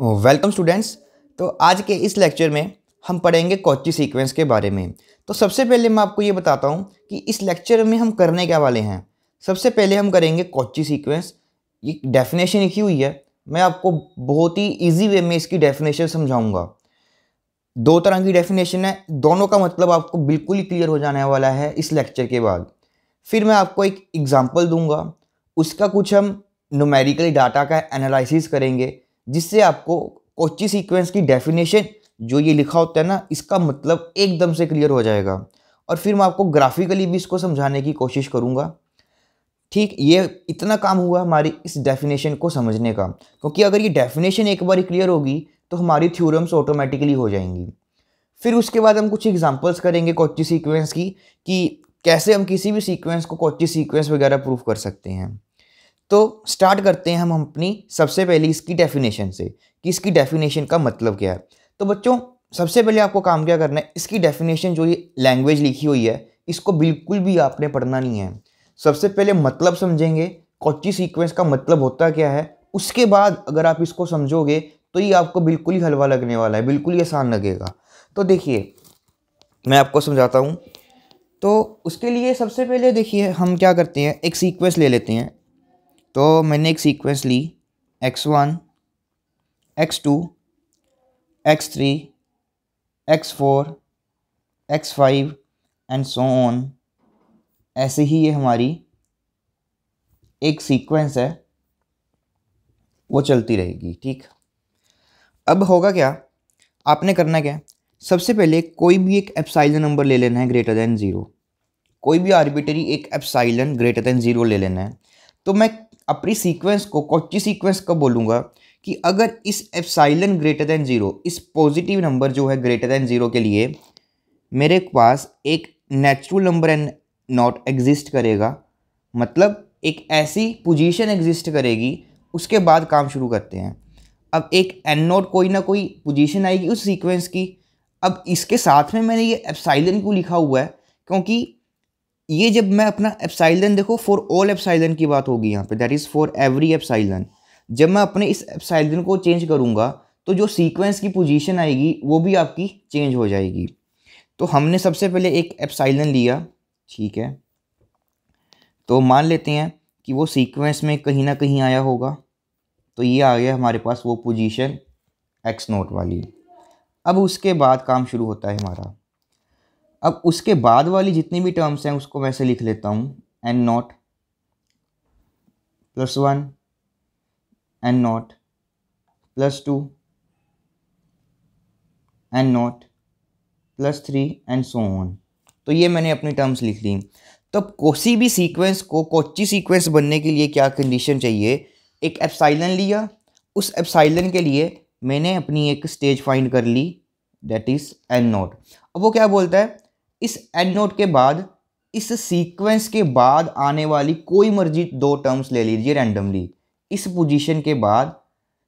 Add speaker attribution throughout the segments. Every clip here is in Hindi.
Speaker 1: वेलकम स्टूडेंट्स तो आज के इस लेक्चर में हम पढ़ेंगे कोची सीक्वेंस के बारे में तो सबसे पहले मैं आपको ये बताता हूँ कि इस लेक्चर में हम करने क्या वाले हैं सबसे पहले हम करेंगे कोची सीक्वेंस ये डेफिनेशन लिखी हुई है मैं आपको बहुत ही इजी वे में इसकी डेफिनेशन समझाऊंगा दो तरह की डेफिनेशन है दोनों का मतलब आपको बिल्कुल ही क्लियर हो जाने वाला है इस लेक्चर के बाद फिर मैं आपको एक एग्ज़ाम्पल दूंगा उसका कुछ हम नोमेरिकल डाटा का एनालिसिस करेंगे जिससे आपको कोची सीक्वेंस की डेफिनेशन जो ये लिखा होता है ना इसका मतलब एकदम से क्लियर हो जाएगा और फिर मैं आपको ग्राफिकली भी इसको समझाने की कोशिश करूँगा ठीक ये इतना काम हुआ हमारी इस डेफिनेशन को समझने का क्योंकि अगर ये डेफिनेशन एक बार क्लियर होगी तो हमारी थ्योरम्स ऑटोमेटिकली हो जाएंगी फिर उसके बाद हम कुछ एग्जांपल्स करेंगे कोची सीक्वेंस की कि कैसे हम किसी भी सीक्वेंस को कोची सीक्वेंस वगैरह प्रूफ कर सकते हैं तो स्टार्ट करते हैं हम अपनी सबसे पहले इसकी डेफिनेशन से कि इसकी डेफिनेशन का मतलब क्या है तो बच्चों सबसे पहले आपको काम क्या करना है इसकी डेफिनेशन जो ये लैंग्वेज लिखी हुई है इसको बिल्कुल भी आपने पढ़ना नहीं है सबसे पहले मतलब समझेंगे कौची सीक्वेंस का मतलब होता क्या है उसके बाद अगर आप इसको समझोगे तो ये आपको बिल्कुल ही हलवा लगने वाला है बिल्कुल ही आसान लगेगा तो देखिए मैं आपको समझाता हूँ तो उसके लिए सबसे पहले देखिए हम क्या करते हैं एक सीक्वेंस ले लेते हैं तो मैंने एक सीक्वेंस ली X one X two X three X four X five and so on ऐसे ही ये हमारी एक सीक्वेंस है वो चलती रहेगी ठीक अब होगा क्या आपने करना क्या सबसे पहले कोई भी एक एप्साइलन नंबर ले लेना है ग्रेटर देन ज़ीरो कोई भी आर्बिटरी एक एप्साइलन ग्रेटर देन ज़ीरो ले लेना है तो मैं अपनी सीक्वेंस को कौची सीक्वेंस का बोलूँगा कि अगर इस एफसाइलन ग्रेटर दैन ज़ीरो इस पॉजिटिव नंबर जो है ग्रेटर दैन ज़ीरो के लिए मेरे पास एक natural number N naught exist करेगा मतलब एक ऐसी पोजीशन एग्जिस्ट करेगी उसके बाद काम शुरू करते हैं अब एक एन नॉट कोई ना कोई पोजीशन आएगी उस सीक्वेंस की अब इसके साथ में मैंने ये एफसाइलन क्यों लिखा हुआ है क्योंकि ये जब मैं अपना एप्साइलन देखो फॉर ऑल एप्साइलन की बात होगी यहाँ पे that is for every epsilon जब मैं अपने इस एप्साइलन को चेंज करूँगा तो जो सीक्वेंस की पोजीशन आएगी वो भी आपकी चेंज हो जाएगी तो हमने सबसे पहले एक एप्साइलन लिया ठीक है तो मान लेते हैं कि वो सीक्वेंस में कहीं ना कहीं आया होगा तो ये आ गया हमारे पास वो पोजीशन एक्स नोट वाली अब उसके बाद काम शुरू होता है हमारा अब उसके बाद वाली जितनी भी टर्म्स हैं उसको मैं से लिख लेता हूँ N naught plus one N naught plus two N naught plus three and so on तो ये मैंने अपनी टर्म्स लिख ली तो कोसी भी सीक्वेंस को कोची सीक्वेंस बनने के लिए क्या कंडीशन चाहिए एक एप्साइलन लिया उस एप्साइलन के लिए मैंने अपनी एक स्टेज फाइंड कर ली डेट इज़ एन नॉट अब वो क्या बोलता है इस एड नोट के बाद इस सीक्वेंस के बाद आने वाली कोई मर्जी दो टर्म्स ले लीजिए रैंडमली इस पोजीशन के बाद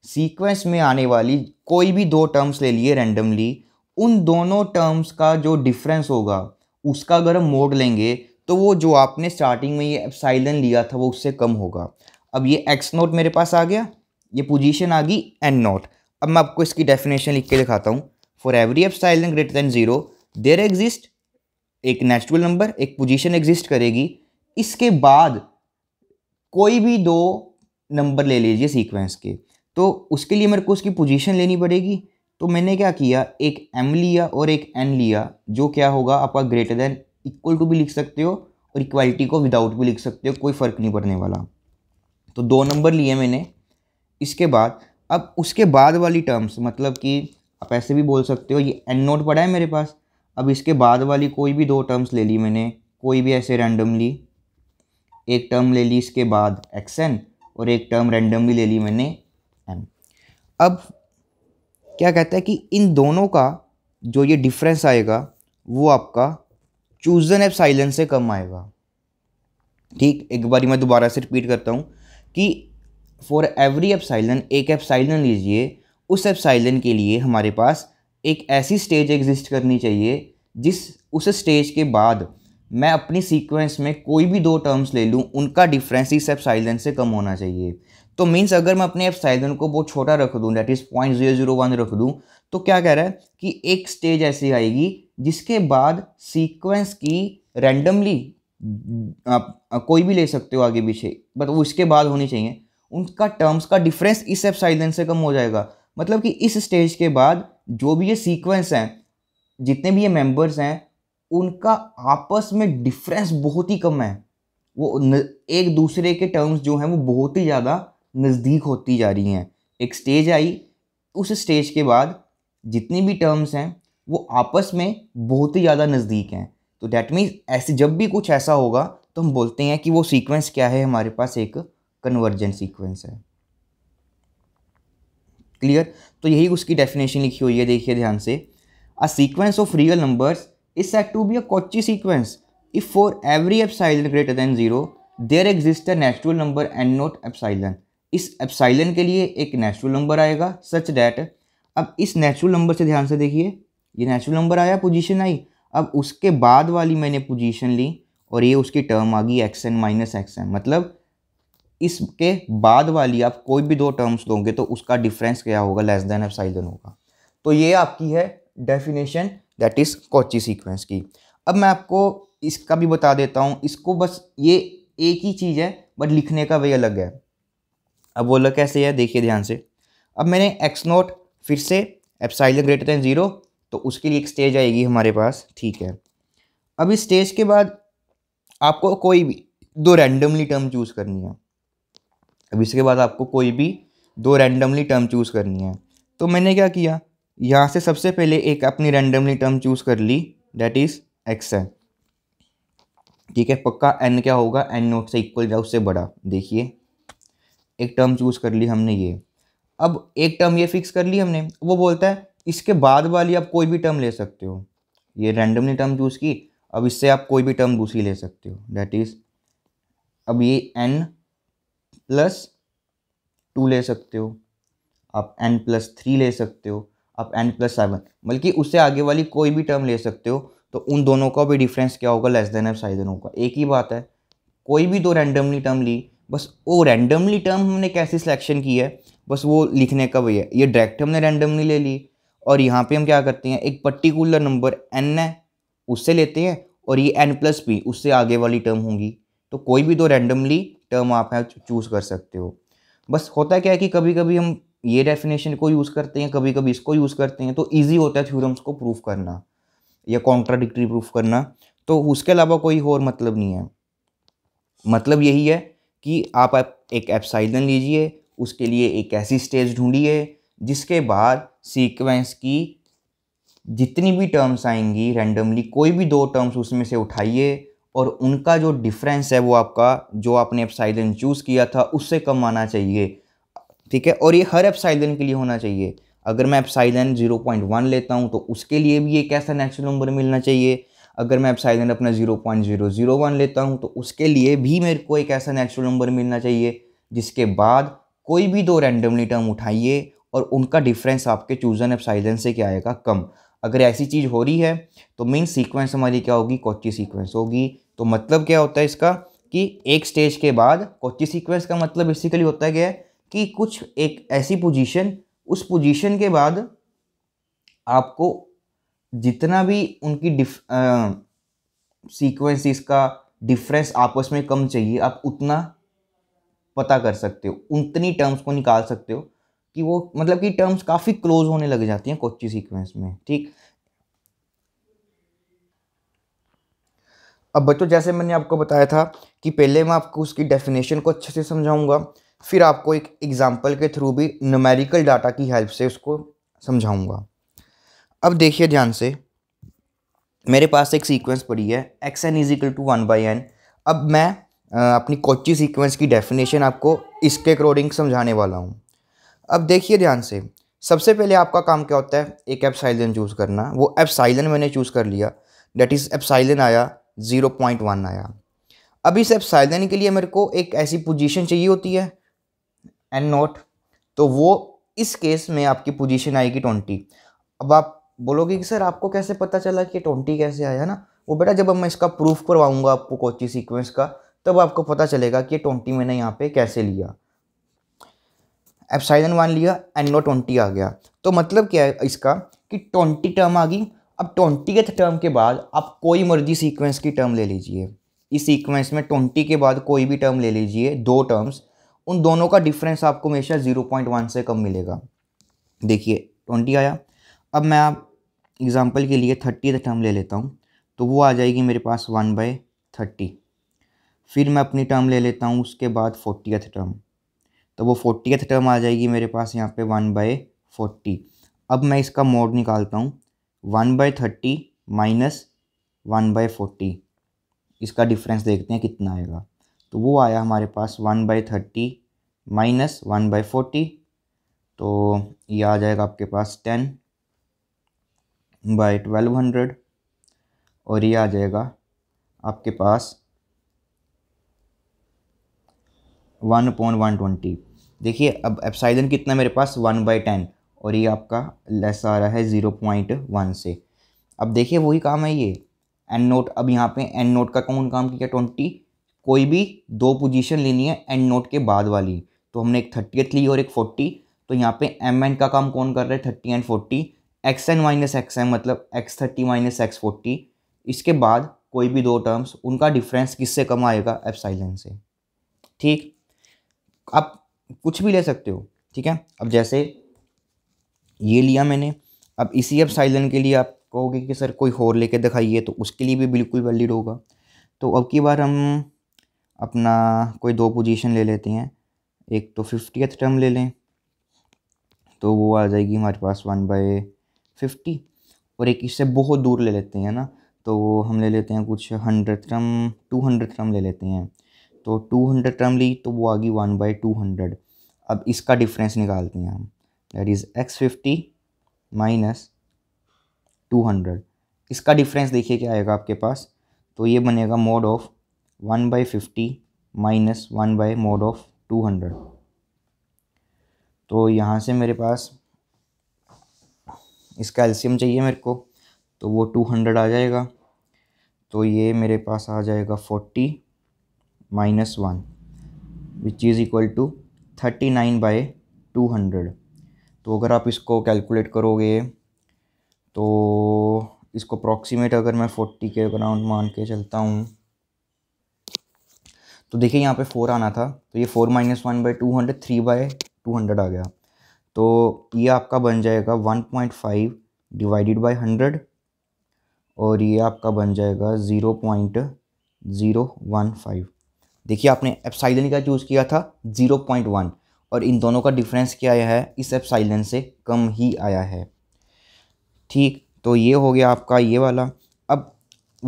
Speaker 1: सीक्वेंस में आने वाली कोई भी दो टर्म्स ले लिए रैंडमली उन दोनों टर्म्स का जो डिफरेंस होगा उसका अगर हम मोड लेंगे तो वो जो आपने स्टार्टिंग में ये एप्साइलन लिया था वो उससे कम होगा अब ये एक्स नोट मेरे पास आ गया ये पोजीशन आ गई एन नोट अब मैं आपको इसकी डेफिनेशन लिख के दिखाता हूँ for every epsilon greater than zero there exist एक नेचुरल नंबर एक पोजीशन एग्जिस्ट करेगी इसके बाद कोई भी दो नंबर ले लीजिए सीक्वेंस के तो उसके लिए मेरे को उसकी पोजीशन लेनी पड़ेगी तो मैंने क्या किया एक एम लिया और एक एन लिया जो क्या होगा आपका ग्रेटर देन इक्वल टू भी लिख सकते हो और इक्वालिटी को विदाउट भी लिख सकते हो कोई फ़र्क नहीं पड़ने वाला तो दो नंबर लिए मैंने इसके बाद अब उसके बाद वाली टर्म्स मतलब कि आप ऐसे भी बोल सकते हो ये एन नोट पड़ा है मेरे पास अब इसके बाद वाली कोई भी दो टर्म्स ले ली मैंने कोई भी ऐसे रैंडमली एक टर्म ले ली इसके बाद एक्स एन और एक टर्म रैंडमली ले ली मैंने एम अब क्या कहता है कि इन दोनों का जो ये डिफरेंस आएगा वो आपका चूजन एप साइलेंस से कम आएगा ठीक एक बारी मैं दोबारा से रिपीट करता हूँ कि फॉर एवरी साइलन एक साइलन लीजिए उस साइलन के लिए हमारे पास एक ऐसी स्टेज एग्जिस्ट करनी चाहिए जिस उस स्टेज के बाद मैं अपनी सीक्वेंस में कोई भी दो टर्म्स ले लूँ उनका डिफरेंस इस एप्साइलन से कम होना चाहिए तो मीन्स अगर मैं अपने एप्साइलन को बहुत छोटा रख दूँ that is point zero zero one रख दूँ तो क्या कह रहा है कि एक स्टेज ऐसी आएगी जिसके बाद सीक्वेंस की रैंडमली आप कोई भी ले सकते हो आगे पीछे बट वो इसके बाद होनी चाहिए उनका टर्म्स का डिफरेंस इस एप्साइलन से कम हो जाएगा मतलब कि इस स्टेज के बाद जो भी ये सीक्वेंस हैं जितने भी ये मेंबर्स हैं उनका आपस में डिफरेंस बहुत ही कम है वो न, एक दूसरे के टर्म्स जो हैं वो बहुत ही ज़्यादा नज़दीक होती जा रही हैं एक स्टेज आई उस स्टेज के बाद जितनी भी टर्म्स हैं वो आपस में बहुत ही ज़्यादा नज़दीक हैं तो डैट मीन्स ऐसे जब भी कुछ ऐसा होगा तो हम बोलते हैं कि वो सीक्वेंस क्या है हमारे पास एक कन्वर्जेंट सीक्वेंस है क्लियर तो यही उसकी डेफिनेशन लिखी हुई है देखिए ध्यान से a sequence of real numbers is set to be a Cauchy sequence if for every epsilon greater than zero there exist a natural number N naught epsilon इस एप्साइलन के लिए एक नेचुरल नंबर आएगा सच डैट अब इस नेचुरल नंबर से ध्यान से देखिए ये नेचुरल नंबर आया पोजीशन आई अब उसके बाद वाली मैंने पोजीशन ली और ये उसकी टर्म आ गई x n minus x n मतलब इसके बाद वाली आप कोई भी दो टर्म्स दोगे तो उसका डिफरेंस क्या होगा लेस देन साइजन होगा तो ये आपकी है definition that is Cauchy sequence की अब मैं आपको इसका भी बता देता हूँ इसको बस ये एक ही चीज़ है बट लिखने का वही अलग है अब वो अलग कैसे है देखिए ध्यान से अब मैंने एक्स नोट फिर से एप्साइलन ग्रेटर दैन ज़ीरो तो उसके लिए एक स्टेज आएगी हमारे पास ठीक है अब इस स्टेज के बाद आपको कोई भी दो रैंडमली टर्म चूज़ करनी है अब इसके बाद आपको कोई भी दो रैंडमली टर्म चूज़ करनी है तो मैंने क्या किया यहाँ से सबसे पहले एक अपनी रैंडमली टर्म चूज़ कर ली डैट इज़ एक्स है ठीक है पक्का एन क्या होगा एन नोट से इक्वल या उससे बड़ा देखिए एक टर्म चूज़ कर ली हमने ये अब एक टर्म ये फिक्स कर ली हमने वो बोलता है इसके बाद वाली आप कोई भी टर्म ले सकते हो ये रैंडमली टर्म चूज़ की अब इससे आप कोई भी टर्म दूसरी ले सकते हो डैट इज़ अब ये एन प्लस टू ले सकते हो आप एन प्लस थ्री ले सकते हो आप एन प्लस सेवन बल्कि उससे आगे वाली कोई भी टर्म ले सकते हो तो उन दोनों का भी डिफरेंस क्या होगा less than epsilon then होगा एक ही बात है कोई भी दो रैंडमली टर्म ली बस वो रैंडमली टर्म हमने कैसे सिलेक्शन की है बस वो लिखने का वही है ये डायरेक्ट हमने रैंडमली ले ली और यहाँ पे हम क्या करते हैं एक पर्टिकुलर नंबर एन है उससे लेते हैं और ये एन प्लस पी उससे आगे वाली टर्म होंगी तो कोई भी दो रैंडमली टर्म आप यहाँ चूज़ कर सकते हो बस होता क्या है कि कभी कभी हम ये डेफिनेशन को यूज़ करते हैं कभी कभी इसको यूज़ करते हैं तो ईजी होता है थ्यूरम्स को प्रूफ करना या कॉन्ट्राडिक्ट्री प्रूफ करना तो उसके अलावा कोई और मतलब नहीं है मतलब यही है कि आप एक एप्साइलन लीजिए उसके लिए एक ऐसी स्टेज ढूंढिए जिसके बाद सीक्वेंस की जितनी भी टर्म्स आएंगी रैंडमली कोई भी दो टर्म्स उसमें से उठाइए और उनका जो डिफरेंस है वो आपका जो आपने एप्साइलन चूज़ किया था उससे कम आना चाहिए ठीक है और ये हर एप्साइलन के लिए होना चाहिए अगर मैं एप्साइलन जीरो पॉइंट वन लेता हूँ तो उसके लिए भी एक ऐसा नेचुरल नंबर मिलना चाहिए अगर मैं एप्साइलन अपना zero point zero zero one लेता हूँ तो उसके लिए भी मेरे को एक ऐसा नेचुरल नंबर मिलना चाहिए जिसके बाद कोई भी दो रैंडमली टर्म उठाइए और उनका डिफरेंस आपके चूजन एप्साइलन से क्या आएगा कम अगर ऐसी चीज़ हो रही है तो मेन सीक्वेंस हमारी क्या होगी कोची सीक्वेंस होगी तो मतलब क्या होता है इसका कि एक स्टेज के बाद कोची सीक्वेंस का मतलब बेसिकली होता है क्या है कि कुछ एक ऐसी पोजीशन उस पोजीशन के बाद आपको जितना भी उनकी डिफ सीक्वेंस इसका डिफरेंस आपस में कम चाहिए आप उतना पता कर सकते हो उतनी टर्म्स को निकाल सकते हो कि वो मतलब कि टर्म्स काफ़ी क्लोज होने लग जाती हैं कोची सीक्वेंस में ठीक अब बच्चों जैसे मैंने आपको बताया था कि पहले मैं आपको उसकी डेफिनेशन को अच्छे से समझाऊंगा फिर आपको एक एग्ज़ाम्पल के थ्रू भी नमेरिकल डाटा की हेल्प से उसको समझाऊंगा अब देखिए ध्यान से मेरे पास एक सीक्वेंस पड़ी है x n is equal to one by n अब मैं अपनी कोची सीक्वेंस की डेफिनेशन आपको इसके अकॉर्डिंग समझाने वाला हूँ अब देखिए ध्यान से सबसे पहले आपका काम क्या होता है एक एप्साइलन चूज़ करना वो एप्साइलन मैंने चूज़ कर लिया डेट इज़ एप्साइलन आया ज़ीरो पॉइंट वन आया अभी सिर्फ साइड देने के लिए मेरे को एक ऐसी पोजीशन चाहिए होती है एन नोट तो वो इस केस में आपकी पोजीशन आएगी ट्वेंटी अब आप बोलोगे कि सर आपको कैसे पता चला कि ट्वेंटी कैसे आया ना वो बेटा जब मैं इसका प्रूफ करवाऊंगा आपको कोची सीक्वेंस का तब आपको पता चलेगा कि ट्वेंटी मैंने यहाँ पे कैसे लिया एप्साइलन वन लिया एन नोट ट्वेंटी आ गया तो मतलब क्या है इसका कि ट्वेंटी टर्म आ गई अब ट्वेंटी टर्म के बाद आप कोई मर्जी सीक्वेंस की टर्म ले लीजिए इस सीक्वेंस में ट्वेंटी के बाद कोई भी टर्म ले लीजिए दो टर्म्स उन दोनों का डिफरेंस आपको हमेशा ज़ीरो पॉइंट वन से कम मिलेगा देखिए ट्वेंटी आया अब मैं आप एग्ज़ाम्पल के लिए थर्टी टर्म ले लेता हूँ तो वो आ जाएगी मेरे पास वन बाय थर्टी फिर मैं अपनी टर्म ले लेता हूँ उसके बाद फोर्टीथ टर्म तो वो फोर्टीथ टर्म आ जाएगी मेरे पास यहाँ पे वन बाय फोर्टी अब मैं इसका मोड निकालता हूँ one by thirty minus one by forty इसका डिफरेंस देखते हैं कितना आएगा तो वो आया हमारे पास one by thirty minus one by forty तो ये आ जाएगा आपके पास टेन बाई ट्वेल्व हंड्रेड और ये आ जाएगा आपके पास वन पॉइंट वन ट्वेंटी देखिए अब एप्साइजन कितना मेरे पास वन बाई टेन और ये आपका लेस आ रहा है ज़ीरो पॉइंट वन से अब देखिए वही काम है ये एन नोट अब यहाँ पे एन नोट का कौन काम किया ट्वेंटी कोई भी दो पोजीशन लेनी है एन नोट के बाद वाली तो हमने एक थर्टीथ ली और एक फोर्टी तो यहाँ पे एम एन का काम कौन कर रहा है thirty and forty x n minus x m मतलब x thirty minus x forty इसके बाद कोई भी दो टर्म्स उनका डिफरेंस किससे कम आएगा एप्साइलन से ठीक आप कुछ भी ले सकते हो ठीक है अब जैसे ये लिया मैंने अब इसी अब साइलेंट के लिए आप कहोगे कि सर कोई और लेके दिखाइए तो उसके लिए भी बिल्कुल वैलिड होगा तो अब की बार हम अपना कोई दो पोजीशन ले लेते हैं एक तो फिफ्टीथ टर्म ले लें तो वो आ जाएगी हमारे पास वन बाई फिफ्टी और एक इससे बहुत दूर ले लेते हैं ना तो हम ले लेते हैं कुछ hundred term two hundred term ले लेते हैं तो टू हंड्रेड टर्म ली तो वो आ गई वन बाई टू हंड्रेड अब इसका डिफरेंस निकालते हैं हम that is x fifty minus two hundred इसका डिफरेंस देखिए क्या आएगा आपके पास तो ये बनेगा mod of one by fifty minus one by mod of two hundred तो यहाँ से मेरे पास इसका एल्शियम चाहिए मेरे को तो वो टू हंड्रेड आ जाएगा तो ये मेरे पास आ जाएगा forty minus one which is equal to thirty nine by two hundred तो अगर आप इसको कैलकुलेट करोगे तो इसको अप्रॉक्सीमेट अगर मैं फोर्टी के अराउंड मान के चलता हूँ तो देखिए यहाँ पे फोर आना था तो ये four minus one by two hundred three by two hundred आ गया तो ये आपका बन जाएगा one point five divided by hundred और ये आपका बन जाएगा zero point zero one five देखिए आपने एप्साइलन का चूज़ किया था ज़ीरो पॉइंट वन और इन दोनों का डिफरेंस क्या आया है इस साइलेंस से कम ही आया है ठीक तो ये हो गया आपका ये वाला अब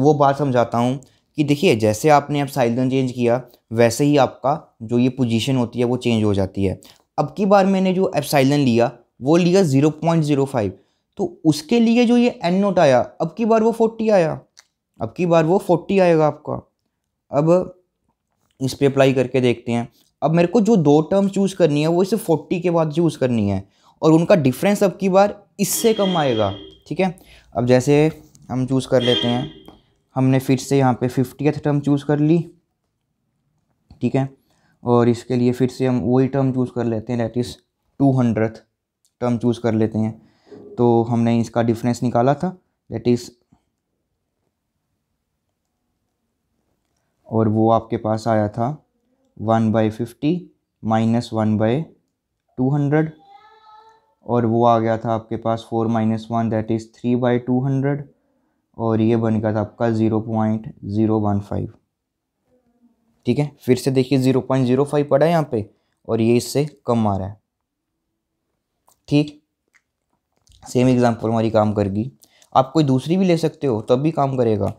Speaker 1: वो बात समझाता हूँ कि देखिए जैसे आपने अब साइलेंस चेंज किया वैसे ही आपका जो ये पोजीशन होती है वो चेंज हो जाती है अब की बार मैंने जो एफ लिया वो लिया ज़ीरो पॉइंट ज़ीरो फाइव तो उसके लिए जो ये एन नोट आया अब की बार वो फोर्टी आया अब की बार वो फोर्टी आएगा आपका अब इस पर अप्लाई करके देखते हैं अब मेरे को जो दो टर्म्स चूज़ करनी है वो इसे फोर्टी के बाद चूज़ करनी है और उनका डिफरेंस अब की बार इससे कम आएगा ठीक है अब जैसे हम चूज़ कर लेते हैं हमने फिर से यहाँ पे फिफ्टी टर्म चूज़ कर ली ठीक है और इसके लिए फिर से हम वही टर्म चूज़ कर लेते हैं that is two hundred term choose कर लेते हैं तो हमने इसका डिफरेंस निकाला था डेट इज़ और वो आपके पास आया था one by fifty minus one by two hundred और वो आ गया था आपके पास four minus one that is three by two hundred और ये बन गया था आपका zero point zero one five ठीक है फिर से देखिए ज़ीरो पॉइंट ज़ीरो फाइव पड़ा है यहाँ पे और ये इससे कम आ रहा है ठीक सेम एग्ज़ाम्पल हमारी काम करेगी आप कोई दूसरी भी ले सकते हो तब भी काम करेगा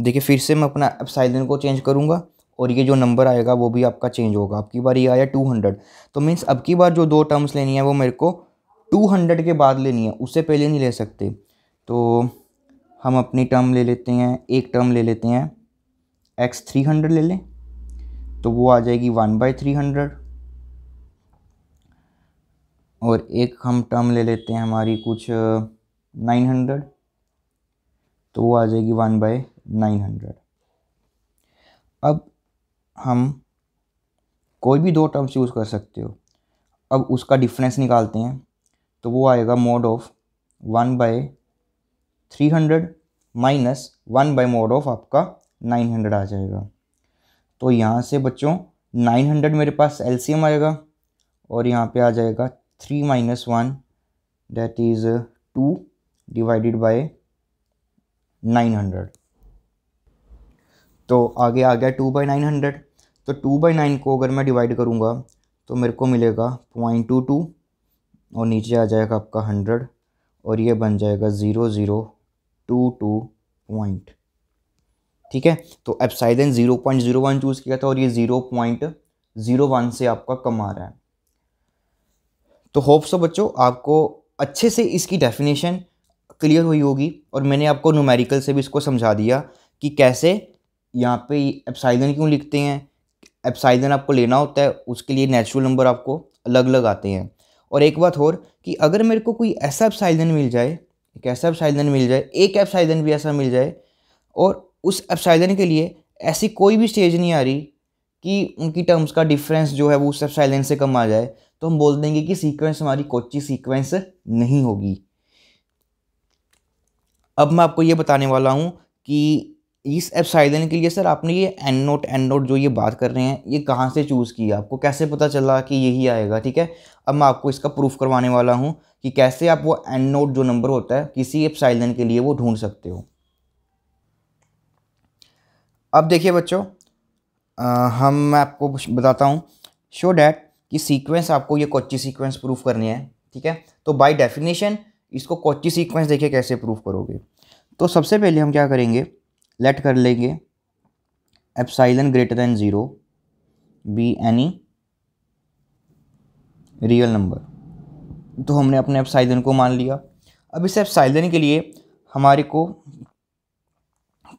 Speaker 1: देखिए फिर से मैं अपना एप्साइलन को चेंज करूँगा और ये जो नंबर आएगा वो भी आपका चेंज होगा आपकी बार ये आया टू हंड्रेड तो मीन्स अब की बार जो दो टर्म्स लेनी है वो मेरे को टू हंड्रेड के बाद लेनी है उससे पहले नहीं ले सकते तो हम अपनी टर्म ले लेते हैं एक टर्म ले लेते हैं एक्स थ्री हंड्रेड ले लें तो वो आ जाएगी वन बाई थ्री हंड्रेड और एक हम टर्म ले लेते हैं हमारी कुछ नाइन हंड्रेड तो वो आ जाएगी वन बाई नाइन हंड्रेड अब हम कोई भी दो टर्म्स यूज़ कर सकते हो अब उसका डिफरेंस निकालते हैं तो वो आएगा mod of one by three hundred minus one by mod of आपका नाइन हंड्रेड आ जाएगा तो यहाँ से बच्चों नाइन हंड्रेड मेरे पास एलसीएम आएगा और यहाँ पे आ जाएगा three minus one that is two divided by nine hundred तो आगे आ गया टू बाई नाइन हंड्रेड तो टू बाई नाइन को अगर मैं डिवाइड करूँगा तो मेरे को मिलेगा पॉइंट टू टू और नीचे आ जाएगा आपका हंड्रेड और ये बन जाएगा zero zero two two point ठीक है तो epsilon zero point zero one choose किया था और ये ज़ीरो पॉइंट ज़ीरो वन से आपका कम आ रहा है तो होप सो बच्चों आपको अच्छे से इसकी डेफिनेशन क्लियर हुई होगी और मैंने आपको न्यूमेरिकल से भी इसको समझा दिया कि कैसे यहाँ पे एप्साइलन क्यों लिखते हैं एप्साइजन आपको लेना होता है उसके लिए नेचुरल नंबर आपको अलग अलग आते हैं और एक बात और कि अगर मेरे को कोई ऐसा एप्साइजन मिल जाए एक ऐसा एप्साइजन मिल जाए एक एप्साइजन भी ऐसा मिल जाए और उस एप्साइजन के लिए ऐसी कोई भी स्टेज नहीं आ रही कि उनकी टर्म्स का डिफरेंस जो है वो उस एप्साइजन से कम आ जाए तो हम बोल देंगे कि सीक्वेंस हमारी कोची सीक्वेंस नहीं होगी अब मैं आपको ये बताने वाला हूँ कि इस ऐप के लिए सर आपने ये एन नोट एन नोट जो ये बात कर रहे हैं ये कहाँ से चूज़ किया आपको कैसे पता चला कि यही आएगा ठीक है अब मैं आपको इसका प्रूफ करवाने वाला हूँ कि कैसे आप वो एन नोट जो नंबर होता है किसी ऐप के लिए वो ढूंढ सकते हो अब देखिए बच्चों हम मैं आपको बताता हूँ शो डैट कि सीक्वेंस आपको ये कोच्ची सीक्वेंस प्रूफ करनी है ठीक है तो बाई डेफिनेशन इसको कोच्ची सीक्वेंस देखिए कैसे प्रूफ करोगे तो सबसे पहले हम क्या करेंगे लेट कर लेंगे epsilon greater than zero be any real number तो हमने अपने एप्साइलन को मान लिया अब इस एप्साइलन के लिए हमारे को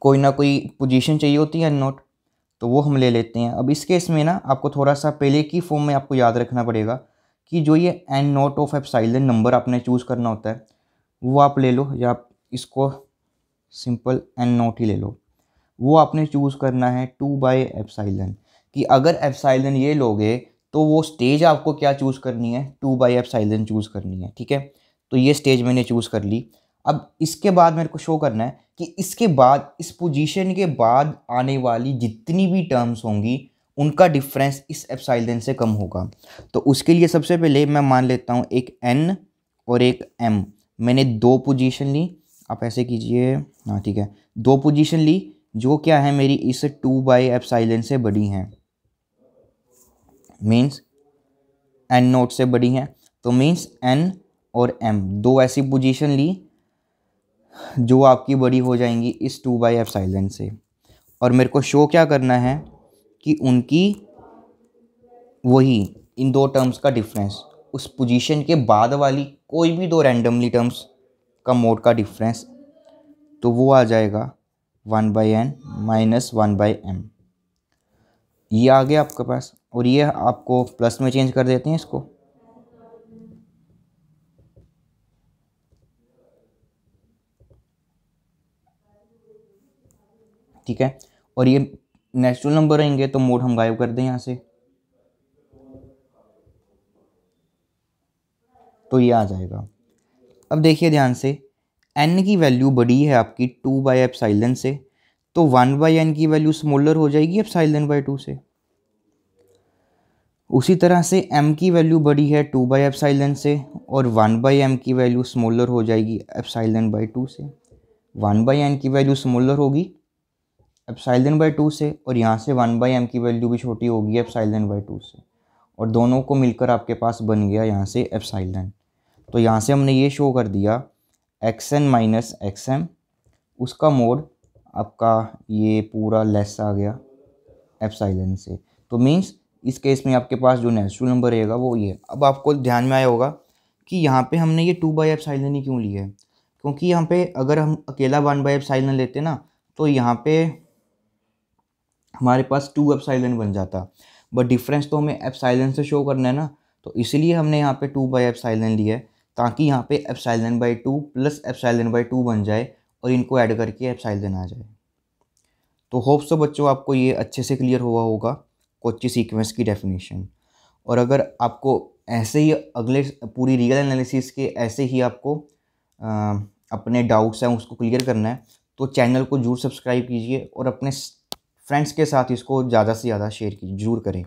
Speaker 1: कोई ना कोई पोजीशन चाहिए होती है नोट तो वो हम ले लेते हैं अब इस केस में ना आपको थोड़ा सा पहले की फॉर्म में आपको याद रखना पड़ेगा कि जो ये n naught of epsilon number आपने चूज़ करना होता है वो आप ले लो या आप इसको सिंपल एन नोट ही ले लो वो आपने चूज़ करना है टू बाई एफसाइलन कि अगर एफसाइलन ये लोगे तो वो स्टेज आपको क्या चूज़ करनी है टू बाई एफसाइलन चूज़ करनी है ठीक है तो ये स्टेज मैंने चूज़ कर ली अब इसके बाद मेरे को शो करना है कि इसके बाद इस पोजीशन के बाद आने वाली जितनी भी टर्म्स होंगी उनका डिफरेंस इस एफसाइलन से कम होगा तो उसके लिए सबसे पहले मैं मान लेता हूँ एक एन और एक एम मैंने दो पोजीशन ली आप ऐसे कीजिए हाँ ठीक है दो पोजीशन ली जो क्या है मेरी इस टू बाई एपसाइलन से बड़ी हैं मीन्स एन नोट से बड़ी हैं तो मीन्स एन और एम दो ऐसी पोजीशन ली जो आपकी बड़ी हो जाएंगी इस टू बाई एफ साइलेंट से और मेरे को शो क्या करना है कि उनकी वही इन दो टर्म्स का डिफरेंस उस पोजीशन के बाद वाली कोई भी दो रैंडमली टर्म्स का मोड का डिफरेंस तो वो आ जाएगा one by n minus one by m ये आ गया आपके पास और ये आपको प्लस में चेंज कर देते हैं इसको ठीक है और ये नेचुरल नंबर रहेंगे तो मोड हम गायब कर दें यहाँ से तो ये आ जाएगा अब देखिए ध्यान से एन की वैल्यू बड़ी है आपकी टू बाई एपसाइलन से तो वन बाई एन की वैल्यू स्मॉलर हो जाएगी एपसाइलन बाई टू से उसी तरह से एम की वैल्यू बड़ी है टू बाई एपसाइलन से और वन बाई एम की वैल्यू स्मॉलर हो जाएगी एपसाइलन बाई टू से वन बाई एन की वैल्यू स्मॉलर होगी एपसाइलन बाई टू से और यहाँ से वन बाई एम की वैल्यू भी छोटी होगी एपसाइलन बाई टू से और दोनों को मिलकर आपके पास बन गया यहाँ से एपसाइलन तो यहाँ से हमने ये शो कर दिया x n minus x m उसका मोड आपका ये पूरा लेस आ गया एप्साइलन से तो मीन्स इस केस में आपके पास जो नेचुरल नंबर रहेगा वो ये अब आपको ध्यान में आया होगा कि यहाँ पे हमने ये टू बाई एफ ही क्यों लिया है क्योंकि यहाँ पे अगर हम अकेला वन बाई एफ साइलन लेते ना तो यहाँ पे हमारे पास टू एप्साइलन बन जाता बट डिफरेंस तो हमें एप्साइलन से शो करना है ना तो इसीलिए हमने यहाँ पे टू बाई एफ एप्साइलन लिया है ताकि यहाँ पे epsilon by two plus epsilon by two बन जाए और इनको ऐड करके एप्साइलन आ जाए तो होप सो तो बच्चों आपको ये अच्छे से क्लियर हुआ होगा कोची सीक्वेंस की डेफिनेशन और अगर आपको ऐसे ही अगले पूरी रियल एनालिसिस के ऐसे ही आपको आ, अपने डाउट्स हैं उसको क्लियर करना है तो चैनल को जरूर सब्सक्राइब कीजिए और अपने फ्रेंड्स के साथ इसको ज़्यादा से ज़्यादा शेयर कीजिए जरूर करें